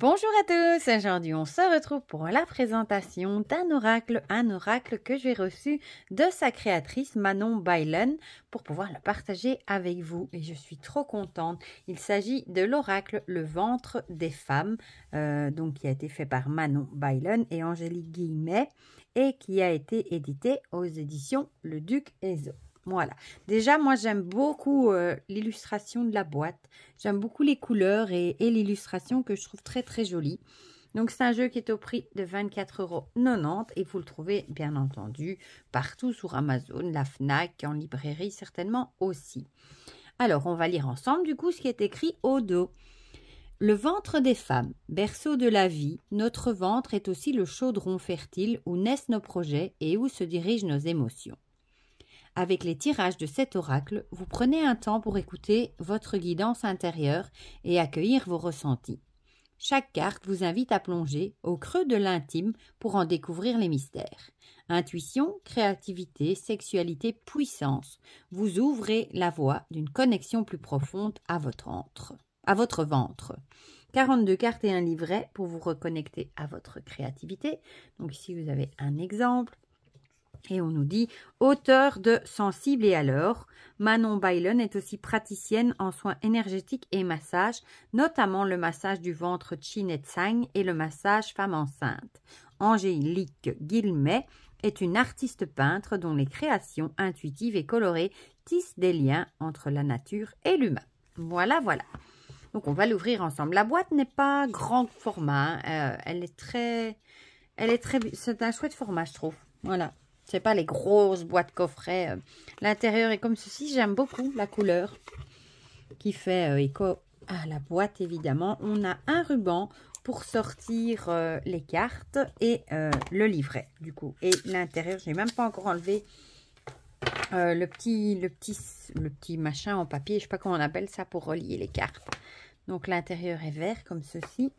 Bonjour à tous, aujourd'hui on se retrouve pour la présentation d'un oracle, un oracle que j'ai reçu de sa créatrice Manon Bailen pour pouvoir le partager avec vous et je suis trop contente. Il s'agit de l'oracle Le ventre des femmes, euh, donc qui a été fait par Manon Bailen et Angélique Guillemet et qui a été édité aux éditions Le Duc et Zo. Voilà. Déjà, moi, j'aime beaucoup euh, l'illustration de la boîte. J'aime beaucoup les couleurs et, et l'illustration que je trouve très, très jolie. Donc, c'est un jeu qui est au prix de 24,90€ et vous le trouvez, bien entendu, partout sur Amazon, la FNAC, en librairie certainement aussi. Alors, on va lire ensemble, du coup, ce qui est écrit au dos. Le ventre des femmes, berceau de la vie, notre ventre est aussi le chaudron fertile où naissent nos projets et où se dirigent nos émotions. Avec les tirages de cet oracle, vous prenez un temps pour écouter votre guidance intérieure et accueillir vos ressentis. Chaque carte vous invite à plonger au creux de l'intime pour en découvrir les mystères. Intuition, créativité, sexualité, puissance, vous ouvrez la voie d'une connexion plus profonde à votre, entre, à votre ventre. 42 cartes et un livret pour vous reconnecter à votre créativité. Donc ici vous avez un exemple. Et on nous dit auteur de Sensible et alors. Manon Bylon est aussi praticienne en soins énergétiques et massages, notamment le massage du ventre Chin et Tsang et le massage femme enceinte. Angélique Guilmet est une artiste peintre dont les créations intuitives et colorées tissent des liens entre la nature et l'humain. Voilà, voilà. Donc on va l'ouvrir ensemble. La boîte n'est pas grand format, hein. euh, elle est très, elle est très, c'est un chouette format je trouve. Voilà. C'est pas les grosses boîtes coffrets. Euh. L'intérieur est comme ceci. J'aime beaucoup la couleur qui fait euh, écho à la boîte, évidemment. On a un ruban pour sortir euh, les cartes et le livret, du coup. Et l'intérieur, je n'ai même pas encore enlevé le, petit, le, petit, le petit machin en papier. Je ne sais pas comment on appelle ça pour relier les cartes. Donc, l'intérieur est vert, comme ceci.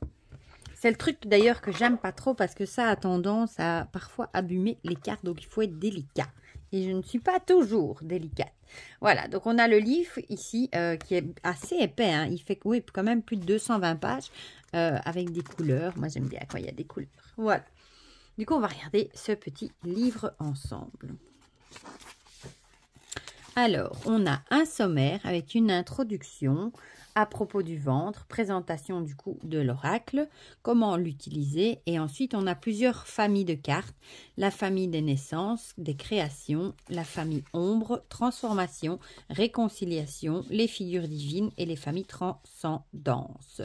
C'est le truc d'ailleurs que j'aime pas trop parce que ça a tendance à parfois abîmer les cartes, donc il faut être délicat. Et je ne suis pas toujours délicate. Voilà, donc on a le livre ici euh, qui est assez épais. Hein. Il fait oui, quand même plus de 220 pages euh, avec des couleurs. Moi, j'aime bien quand il y a des couleurs. Voilà. Du coup, on va regarder ce petit livre ensemble. Alors, on a un sommaire avec une introduction à propos du ventre, présentation du coup de l'oracle, comment l'utiliser et ensuite on a plusieurs familles de cartes, la famille des naissances, des créations, la famille ombre, transformation, réconciliation, les figures divines et les familles transcendances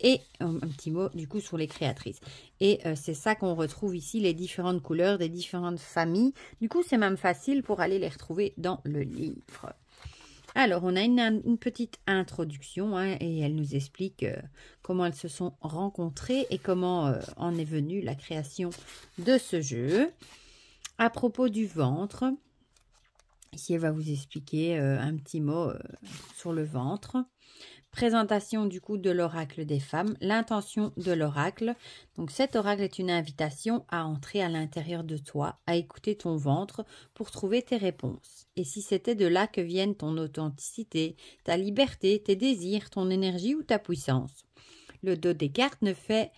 et euh, un petit mot du coup sur les créatrices. Et euh, c'est ça qu'on retrouve ici, les différentes couleurs des différentes familles. Du coup, c'est même facile pour aller les retrouver dans le livre. Alors, on a une, petite introduction hein, et elle nous explique euh, comment elles se sont rencontrées et comment en est venue la création de ce jeu. À propos du ventre, ici elle va vous expliquer un petit mot sur le ventre présentation du coup de l'oracle des femmes, l'intention de l'oracle. Donc cet oracle est une invitation à entrer à l'intérieur de toi, à écouter ton ventre pour trouver tes réponses. Et si c'était de là que viennent ton authenticité, ta liberté, tes désirs, ton énergie ou ta puissance. Le dos des cartes ne fait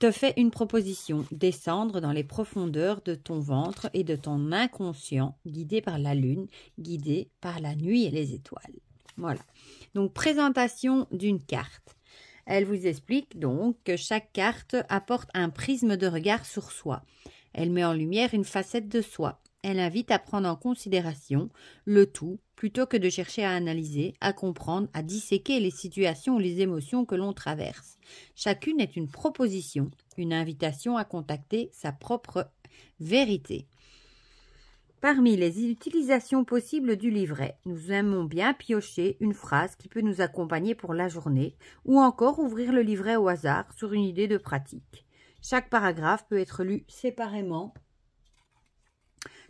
te fait une proposition, descendre dans les profondeurs de ton ventre et de ton inconscient, guidé par la lune, guidé par la nuit et les étoiles. Voilà. Donc, présentation d'une carte. Elle vous explique donc que chaque carte apporte un prisme de regard sur soi. Elle met en lumière une facette de soi. Elle invite à prendre en considération le tout plutôt que de chercher à analyser, à comprendre, à disséquer les situations ou les émotions que l'on traverse. Chacune est une proposition, une invitation à contacter sa propre vérité. Parmi les utilisations possibles du livret, nous aimons bien piocher une phrase qui peut nous accompagner pour la journée ou encore ouvrir le livret au hasard sur une idée de pratique. Chaque paragraphe peut être lu séparément.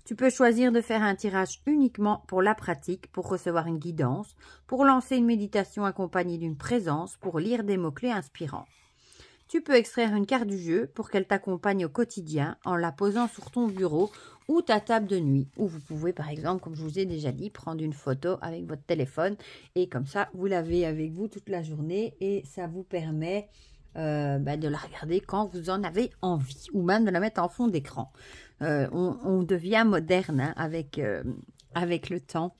Tu peux choisir de faire un tirage uniquement pour la pratique, pour recevoir une guidance, pour lancer une méditation accompagnée d'une présence, pour lire des mots-clés inspirants tu peux extraire une carte du jeu pour qu'elle t'accompagne au quotidien en la posant sur ton bureau ou ta table de nuit. Ou vous pouvez par exemple, comme je vous ai déjà dit, prendre une photo avec votre téléphone et comme ça, vous l'avez avec vous toute la journée et ça vous permet euh, bah, de la regarder quand vous en avez envie ou même de la mettre en fond d'écran. Euh, on, devient moderne hein, avec, euh, avec le temps.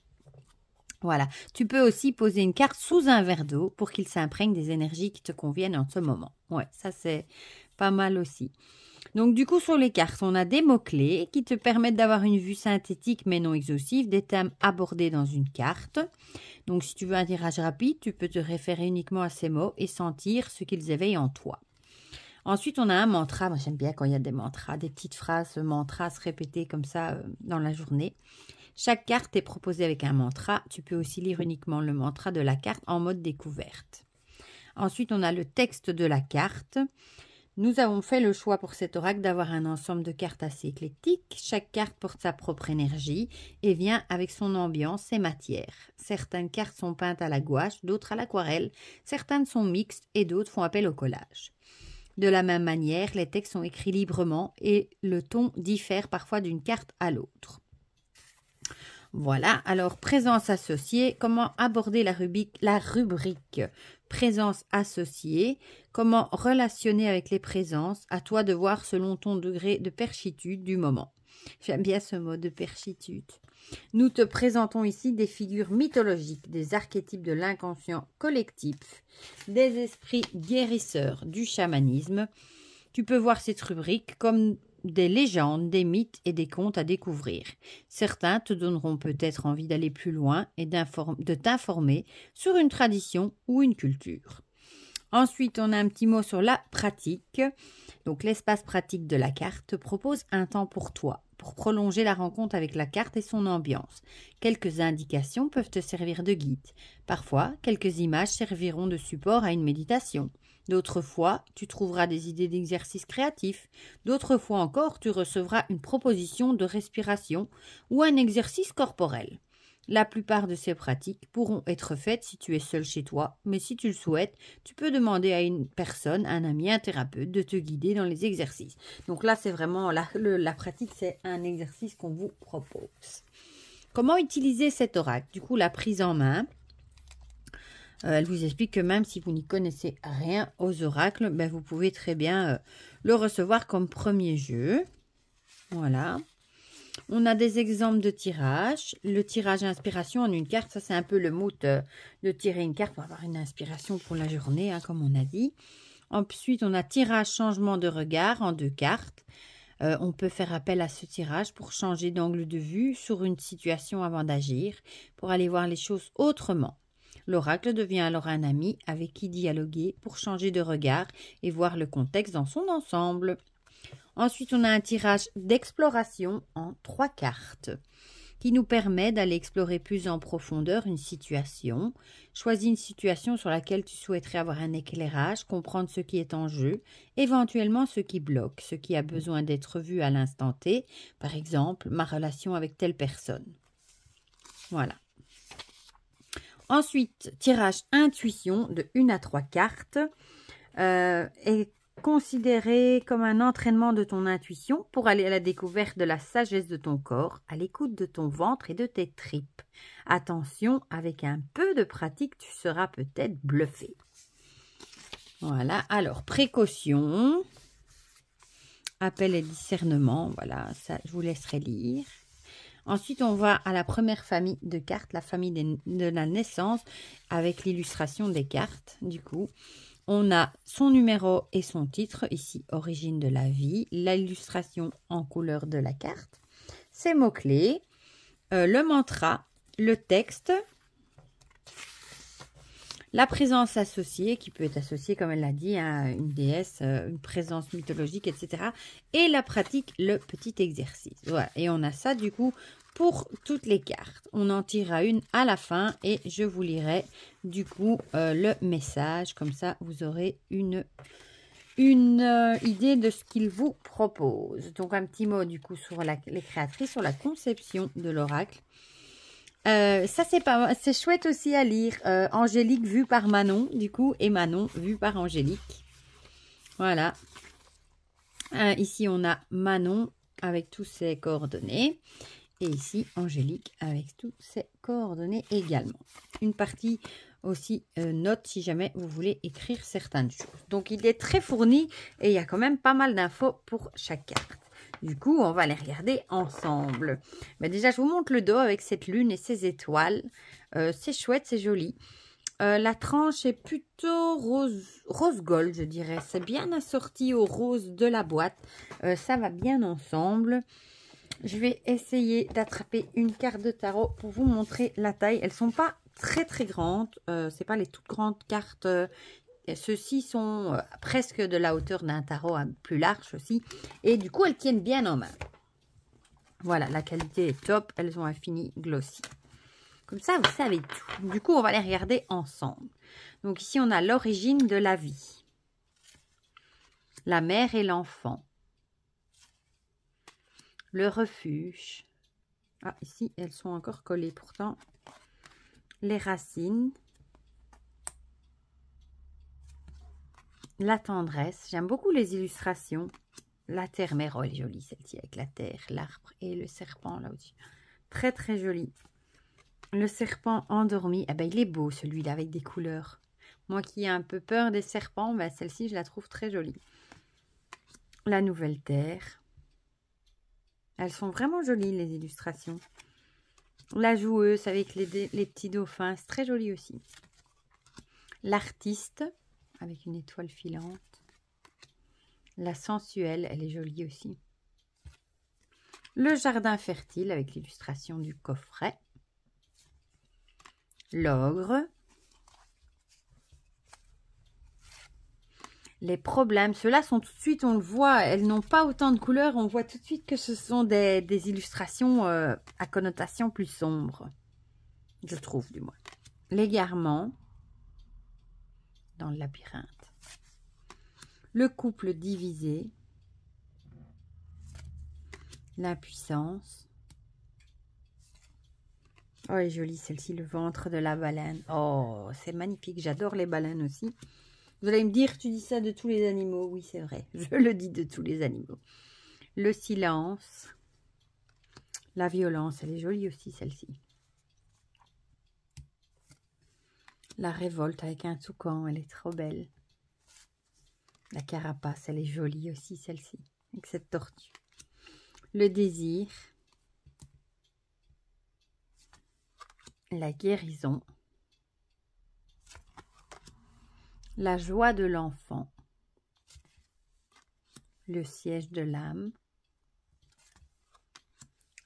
Voilà. Tu peux aussi poser une carte sous un verre d'eau pour qu'il s'imprègne des énergies qui te conviennent en ce moment. Ouais, ça c'est pas mal aussi. Donc du coup, sur les cartes, on a des mots-clés qui te permettent d'avoir une vue synthétique mais non exhaustive des thèmes abordés dans une carte. Donc si tu veux un tirage rapide, tu peux te référer uniquement à ces mots et sentir ce qu'ils éveillent en toi. Ensuite, on a un mantra. Moi, j'aime bien quand il y a des mantras, des petites phrases, mantras se répéter comme ça euh, dans la journée. Chaque carte est proposée avec un mantra. Tu peux aussi lire uniquement le mantra de la carte en mode découverte. Ensuite, on a le texte de la carte. Nous avons fait le choix pour cet oracle d'avoir un ensemble de cartes assez éclectiques. Chaque carte porte sa propre énergie et vient avec son ambiance et matière. Certaines cartes sont peintes à la gouache, d'autres à l'aquarelle, certaines sont mixtes et d'autres font appel au collage. De la même manière, les textes sont écrits librement et le ton diffère parfois d'une carte à l'autre. Voilà, alors présence associée, comment aborder la rubrique, la rubrique présence associée, comment relationner avec les présences, à toi de voir selon ton degré de perchitude du moment. J'aime bien ce mot de perchitude. Nous te présentons ici des figures mythologiques, des archétypes de l'inconscient collectif, des esprits guérisseurs du chamanisme. Tu peux voir cette rubrique comme des légendes, des mythes et des contes à découvrir. Certains te donneront peut-être envie d'aller plus loin et de t'informer sur une tradition ou une culture. Ensuite, on a un petit mot sur la pratique. Donc l'espace pratique de la carte propose un temps pour toi, pour prolonger la rencontre avec la carte et son ambiance. Quelques indications peuvent te servir de guide. Parfois, quelques images serviront de support à une méditation. D'autres fois, tu trouveras des idées d'exercices créatifs. D'autres fois encore, tu recevras une proposition de respiration ou un exercice corporel. La plupart de ces pratiques pourront être faites si tu es seul chez toi, mais si tu le souhaites, tu peux demander à une personne, un ami, un thérapeute de te guider dans les exercices. Donc là, c'est vraiment la, la pratique, c'est un exercice qu'on vous propose. Comment utiliser cet oracle Du coup, la prise en main, euh, elle vous explique que même si vous n'y connaissez rien aux oracles, ben, vous pouvez très bien euh, le recevoir comme premier jeu. Voilà. On a des exemples de tirages. Le tirage inspiration en une carte, ça c'est un peu le mot euh, de, tirer une carte pour avoir une inspiration pour la journée, hein, comme on a dit. Ensuite, on a tirage changement de regard en deux cartes. on peut faire appel à ce tirage pour changer d'angle de vue sur une situation avant d'agir, pour aller voir les choses autrement. L'oracle devient alors un ami avec qui dialoguer pour changer de regard et voir le contexte dans son ensemble. Ensuite, on a un tirage d'exploration en trois cartes qui nous permet d'aller explorer plus en profondeur une situation. Choisis une situation sur laquelle tu souhaiterais avoir un éclairage, comprendre ce qui est en jeu, éventuellement ce qui bloque, ce qui a besoin d'être vu à l'instant T, par exemple ma relation avec telle personne. Voilà. Ensuite, tirage intuition de 1 à 3 cartes euh, est considéré comme un entraînement de ton intuition pour aller à la découverte de la sagesse de ton corps, à l'écoute de ton ventre et de tes tripes. Attention, avec un peu de pratique, tu seras peut-être bluffé. Voilà, alors précaution, appel et discernement, voilà, ça je vous laisserai lire. Ensuite, on va à la première famille de cartes, la famille de la naissance, avec l'illustration des cartes, du coup. On a son numéro et son titre, ici origine de la vie, l'illustration en couleur de la carte, ses mots-clés, euh, le mantra, le texte, la présence associée, qui peut être associée, comme elle l'a dit, à une déesse, euh, une présence mythologique, etc. Et la pratique, le petit exercice. Voilà. Et on a ça, du coup, pour toutes les cartes. On en tirera une à la fin et je vous lirai, du coup, euh, le message. Comme ça, vous aurez une une euh, idée de ce qu'il vous propose. Donc un petit mot du coup sur les créatrices, sur la conception de l'oracle. Euh, ça c'est pas c'est chouette aussi à lire. Euh, Angélique vue par Manon, du coup, et Manon vue par Angélique. Voilà. Euh, ici on a Manon avec tous ses coordonnées. Et ici Angélique avec tous ses coordonnées également. Une partie aussi note si jamais vous voulez écrire certaines choses. Donc il est très fourni et il y a quand même pas mal d'infos pour chaque carte. Du coup, on va les regarder ensemble. Mais bah, déjà, je vous montre le dos avec cette lune et ses étoiles. Euh, c'est chouette, c'est joli. Euh, la tranche est plutôt rose, rose gold, je dirais. C'est bien assorti au rose de la boîte. Euh, ça va bien ensemble. Je vais essayer d'attraper une carte de tarot pour vous montrer la taille. Elles ne sont pas très très grandes. Euh, c'est pas les toutes grandes cartes ceux-ci sont euh, presque de la hauteur d'un tarot plus large aussi. Et du coup, elles tiennent bien en main. Voilà, la qualité est top. Elles ont un fini glossy. Comme ça, vous savez tout. Du coup, on va les regarder ensemble. Donc ici, on a l'origine de la vie. La mère et l'enfant. Le refuge. Ah, ici, elles sont encore collées pourtant. Les racines. la tendresse. J'aime beaucoup les illustrations. La terre mère, elle est jolie celle-ci, avec la terre, l'arbre et le serpent là-dessus. Très, très joli. Le serpent endormi, eh ben, il est beau celui-là avec des couleurs. Moi qui ai un peu peur des serpents, ben, celle-ci, je la trouve très jolie. La nouvelle terre. Elles sont vraiment jolies, les illustrations. La joueuse avec les, les petits dauphins, c'est très joli aussi. L'artiste avec une étoile filante. La sensuelle, elle est jolie aussi. Le jardin fertile avec l'illustration du coffret. L'ogre. Les problèmes, ceux-là sont tout de suite, on le voit, elles n'ont pas autant de couleurs, on voit tout de suite que ce sont des, illustrations euh, à connotation plus sombre. Je trouve, du moins. L'égarement dans le labyrinthe. Le couple divisé, l'impuissance. Oh, elle est jolie celle-ci, le ventre de la baleine. Oh, c'est magnifique, j'adore les baleines aussi. Vous allez me dire, tu dis ça de tous les animaux. Oui, c'est vrai, je le dis de tous les animaux. Le silence, la violence, elle est jolie aussi celle-ci. La révolte avec un toucan, elle est trop belle. La carapace, elle est jolie aussi, celle-ci, avec cette tortue. Le désir. La guérison. La joie de l'enfant. Le siège de l'âme.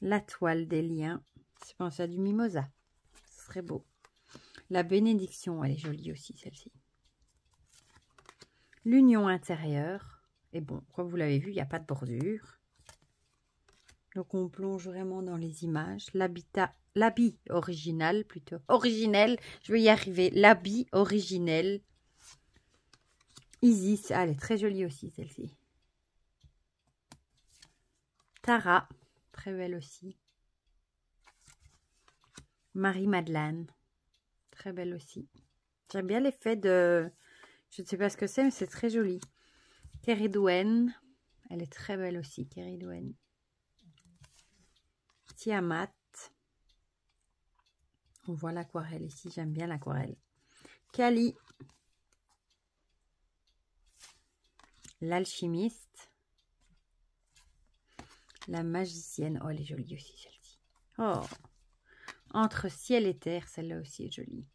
La toile des liens. C'est pense à du mimosa. Ce serait beau. La bénédiction, elle est jolie aussi celle-ci. L'union intérieure. Et bon, comme vous l'avez vu, il n'y a pas de bordure. Donc on plonge vraiment dans les images. L'habitat, l'habit original plutôt. Originel, je vais y arriver. L'habit originel. Isis, ah, elle est très jolie aussi celle-ci. Tara, très belle aussi. Marie-Madeleine. Très belle aussi. J'aime bien l'effet de... Je ne sais pas ce que c'est, mais c'est très joli. Keridouen. Elle est très belle aussi, Keridouen. Tiamat. On voit l'aquarelle ici. J'aime bien l'aquarelle. Kali. L'alchimiste. La magicienne. Oh, elle est jolie aussi, celle-ci. Oh entre ciel et terre, celle-là aussi est jolie.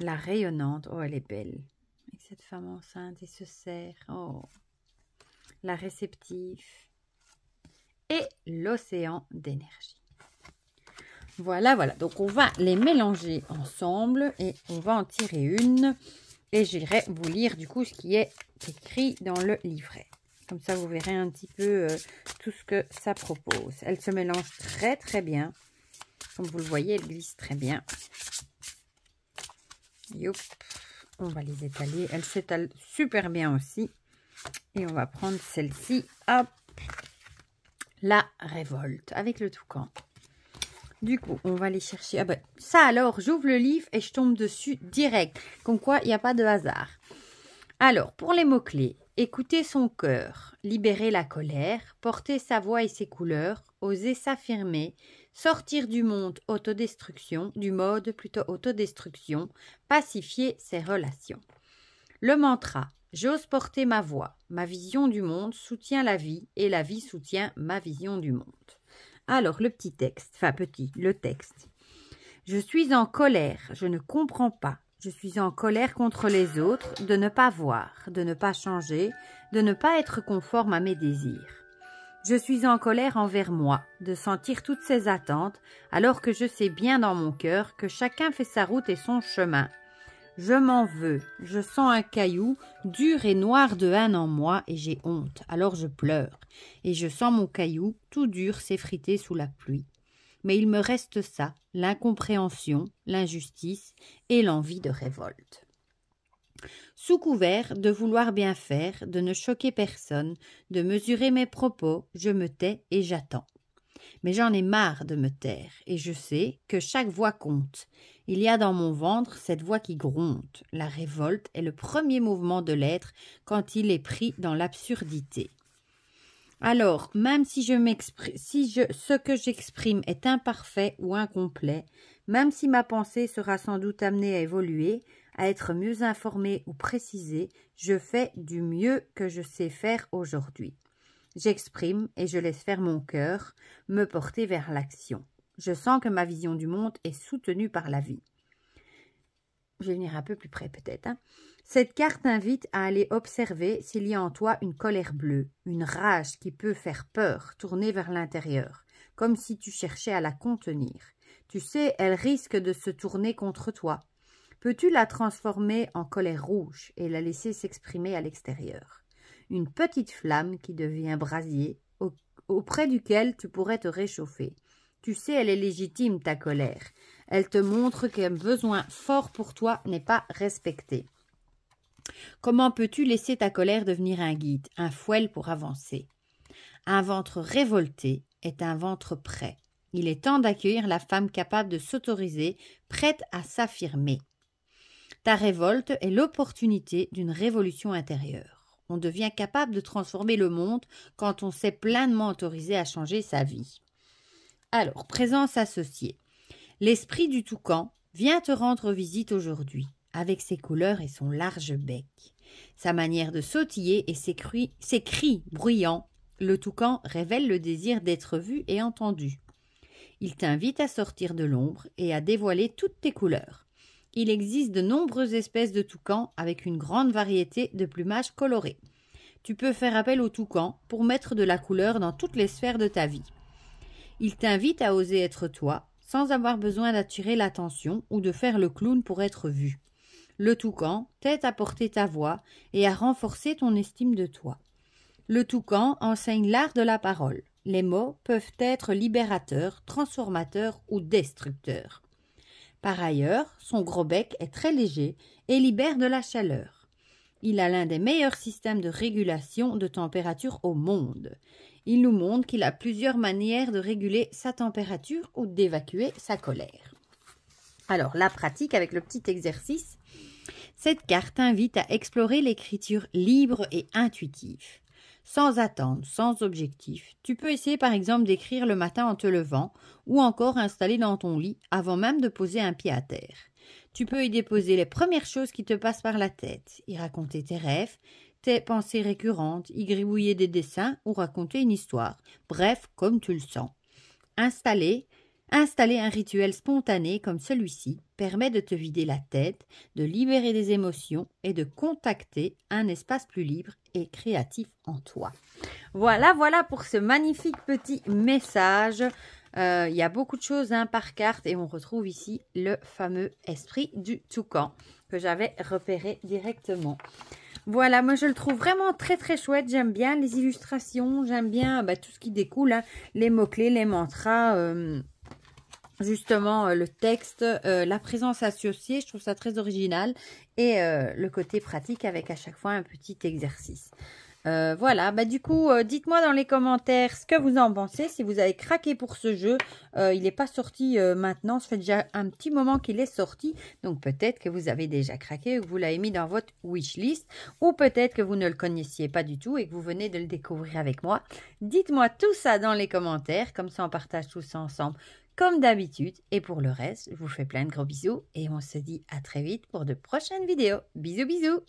La rayonnante, oh elle est belle. Avec cette femme enceinte et ce serre, oh. La réceptive. Et l'océan d'énergie. Voilà, voilà. Donc, on va les mélanger ensemble et on va en tirer une. Et j'irai vous lire, du coup, ce qui est écrit dans le livret. Comme ça, vous verrez un petit peu euh, tout ce que ça propose. Elle se mélange très, très bien. Comme vous le voyez, elle glisse très bien. On va les étaler. Elle s'étale super bien aussi. Et on va prendre celle-ci. Hop La révolte avec le toucan. Du coup, on va aller chercher... Ah ben, ça alors, j'ouvre le livre et je tombe dessus direct. Comme quoi, il n'y a pas de hasard. Alors, pour les mots-clés, Écouter son cœur, libérer la colère, porter sa voix et ses couleurs, oser s'affirmer, sortir du monde autodestruction, du mode plutôt autodestruction, pacifier ses relations. Le mantra J'ose porter ma voix, ma vision du monde soutient la vie et la vie soutient ma vision du monde. Alors le petit texte, enfin petit, le texte. Je suis en colère, je ne comprends pas, je suis en colère contre les autres de ne pas voir, de ne pas changer, de ne pas être conforme à mes désirs. Je suis en colère envers moi de sentir toutes ces attentes alors que je sais bien dans mon cœur que chacun fait sa route et son chemin. Je m'en veux, je sens un caillou dur et noir de haine en moi et j'ai honte, alors je pleure, et je sens mon caillou tout dur s'effriter sous la pluie mais il me reste ça, l'incompréhension, l'injustice et l'envie de révolte. Sous couvert de vouloir bien faire, de ne choquer personne, de mesurer mes propos, je me tais et j'attends. Mais j'en ai marre de me taire, et je sais que chaque voix compte. Il y a dans mon ventre cette voix qui gronde. La révolte est le premier mouvement de l'être quand il est pris dans l'absurdité. Alors, même si je m'exprime, si ce que j'exprime est imparfait ou incomplet, même si ma pensée sera sans doute amenée à évoluer, à être mieux informée ou précisée, je fais du mieux que je sais faire aujourd'hui. J'exprime et je laisse faire mon cœur, me porter vers l'action. Je sens que ma vision du monde est soutenue par la vie. Je vais venir un peu plus près peut-être. Hein. Cette carte invite à aller observer s'il y a en toi une colère bleue, une rage qui peut faire peur, tourner vers l'intérieur, comme si tu cherchais à la contenir. Tu sais, elle risque de se tourner contre toi. Peux-tu la transformer en colère rouge et la laisser s'exprimer à l'extérieur Une petite flamme qui devient brasier, auprès duquel tu pourrais te réchauffer. Tu sais, elle est légitime, ta colère. Elle te montre qu'un besoin fort pour toi n'est pas respecté. Comment peux-tu laisser ta colère devenir un guide, un fouet pour avancer Un ventre révolté est un ventre prêt. Il est temps d'accueillir la femme capable de s'autoriser, prête à s'affirmer. Ta révolte est l'opportunité d'une révolution intérieure. On devient capable de transformer le monde quand on s'est pleinement autorisé à changer sa vie. Alors, présence associée. L'esprit du toucan vient te rendre visite aujourd'hui avec ses couleurs et son large bec. Sa manière de sautiller et ses, cris bruyants, le toucan révèle le désir d'être vu et entendu. Il t'invite à sortir de l'ombre et à dévoiler toutes tes couleurs. Il existe de nombreuses espèces de toucans avec une grande variété de plumages colorés. Tu peux faire appel au toucan pour mettre de la couleur dans toutes les sphères de ta vie. Il t'invite à oser être toi sans avoir besoin d'attirer l'attention ou de faire le clown pour être vu. Le toucan t'aide à porter ta voix et à renforcer ton estime de toi. Le toucan enseigne l'art de la parole. Les mots peuvent être libérateurs, transformateurs ou destructeurs. Par ailleurs, son gros bec est très léger et libère de la chaleur. Il a l'un des meilleurs systèmes de régulation de température au monde. Il nous montre qu'il a plusieurs manières de réguler sa température ou d'évacuer sa colère. Alors, la pratique avec le petit exercice cette carte invite à explorer l'écriture libre et intuitive. Sans attente, sans objectif, tu peux essayer par exemple d'écrire le matin en te levant ou encore installer dans ton lit avant même de poser un pied à terre. Tu peux y déposer les premières choses qui te passent par la tête, y raconter tes rêves, tes pensées récurrentes, y gribouiller des dessins ou raconter une histoire, bref, comme tu le sens. Installer, Installer un rituel spontané comme celui-ci permet de te vider la tête, de libérer des émotions et de contacter un espace plus libre et créatif en toi. Voilà, voilà pour ce magnifique petit message. Euh, il y a beaucoup de choses hein, par carte et on retrouve ici le fameux esprit du toucan que j'avais repéré directement. Voilà, moi je le trouve vraiment très très chouette. J'aime bien les illustrations, j'aime bien bah, tout ce qui découle, hein, les mots-clés, les mantras. Euh, justement euh, le texte, euh, la présence associée, je trouve ça très original, et euh, le côté pratique avec à chaque fois un petit exercice. voilà, bah, du coup, dites-moi dans les commentaires ce que vous en pensez, si vous avez craqué pour ce jeu. il n'est pas sorti maintenant, ça fait déjà un petit moment qu'il est sorti, donc peut-être que vous avez déjà craqué ou que vous l'avez mis dans votre wishlist, ou peut-être que vous ne le connaissiez pas du tout et que vous venez de le découvrir avec moi. Dites-moi tout ça dans les commentaires, comme ça on partage tout ça ensemble comme d'habitude. Et pour le reste, je vous fais plein de gros bisous et on se dit à très vite pour de prochaines vidéos. Bisous bisous